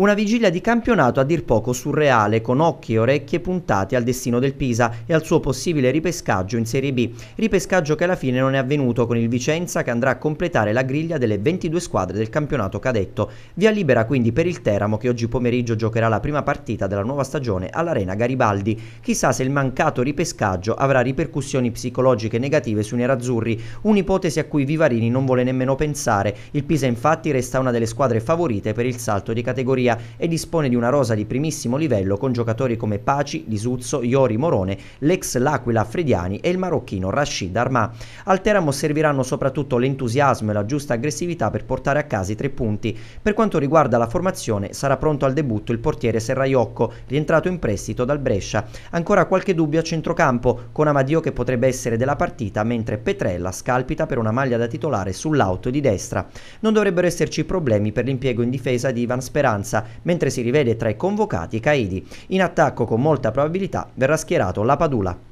Una vigilia di campionato a dir poco surreale, con occhi e orecchie puntati al destino del Pisa e al suo possibile ripescaggio in Serie B. Ripescaggio che alla fine non è avvenuto con il Vicenza che andrà a completare la griglia delle 22 squadre del campionato cadetto. Via libera quindi per il Teramo che oggi pomeriggio giocherà la prima partita della nuova stagione all'Arena Garibaldi. Chissà se il mancato ripescaggio avrà ripercussioni psicologiche negative sui nerazzurri, un'ipotesi a cui Vivarini non vuole nemmeno pensare. Il Pisa infatti resta una delle squadre favorite per il salto di categoria Serie e dispone di una rosa di primissimo livello con giocatori come Paci, Lisuzzo, Iori Morone, l'ex L'Aquila Frediani e il marocchino Rashid Armà. Al Teramo serviranno soprattutto l'entusiasmo e la giusta aggressività per portare a casa i tre punti. Per quanto riguarda la formazione, sarà pronto al debutto il portiere Serraiocco, rientrato in prestito dal Brescia. Ancora qualche dubbio a centrocampo, con Amadio che potrebbe essere della partita, mentre Petrella scalpita per una maglia da titolare sull'auto di destra. Non dovrebbero esserci problemi per l'impiego in difesa di Ivan Speranza, mentre si rivede tra i convocati Caidi. In attacco con molta probabilità verrà schierato la Padula.